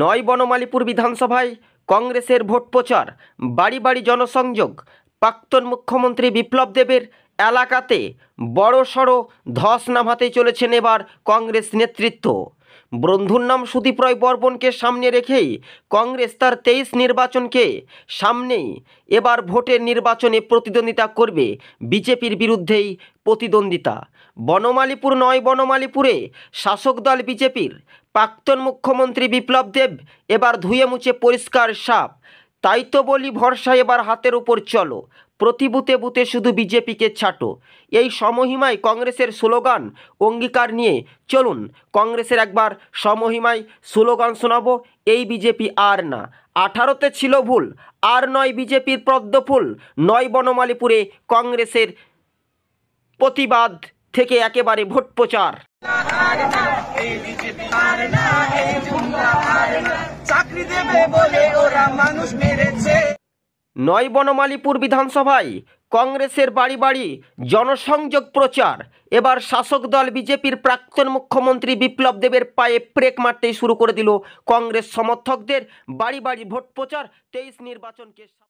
নয় বনমালীপুর বিধানসভায় কংগ্রেসের ভোট প্রচার বাড়ি বাড়ি জনসংযোগ প্রাক্তন মুখ্যমন্ত্রী বিপ্লব দেবের এলাকাতে বড়সড় ধস নামাতে চলেছেন এবার কংগ্রেস নেতৃত্ব বন্ধুর নাম সুদীপ রায় সামনে রেখেই কংগ্রেস তার তেইশ নির্বাচনকে সামনেই এবার ভোটের নির্বাচনে প্রতিদ্বন্দ্বিতা করবে বিজেপির বিরুদ্ধেই প্রতিদ্বন্দ্বিতা বনমালীপুর নয় বনমালীপুরে শাসক দল বিজেপির প্রাক্তন মুখ্যমন্ত্রী বিপ্লব দেব এবার ধুয়ে মুছে পরিষ্কার সাপ তাই তো বলি ভরসা এবার হাতের উপর চলো প্রতিবুতে বুতে শুধু বিজেপিকে ছাটো এই সমহিমায় কংগ্রেসের স্লোগান অঙ্গীকার নিয়ে চলুন কংগ্রেসের একবার সমহিমায় স্লোগান শোনাবো এই বিজেপি আর না আঠারোতে ছিল ভুল আর নয় বিজেপির পদ্মফুল নয় বনমালীপুরে কংগ্রেসের প্রতিবাদ থেকে একেবারে ভোট প্রচার নয় বনমালীপুর বিধানসভায় কংগ্রেসের বাড়ি বাড়ি জনসংযোগ প্রচার এবার শাসক দল বিজেপির প্রাক্তন মুখ্যমন্ত্রী বিপ্লব দেবের পায়ে প্রেক মারতেই শুরু করে দিল কংগ্রেস সমর্থকদের বাড়ি বাড়ি ভোট প্রচার তেইশ নির্বাচনকে